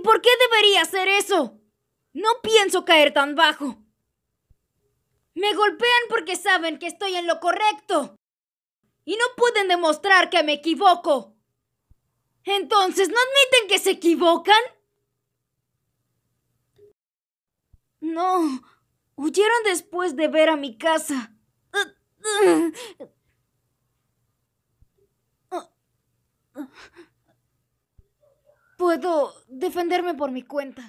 ¿Y por qué debería hacer eso? No pienso caer tan bajo. Me golpean porque saben que estoy en lo correcto. Y no pueden demostrar que me equivoco. Entonces, ¿no admiten que se equivocan? No. Huyeron después de ver a mi casa. puedo defenderme por mi cuenta.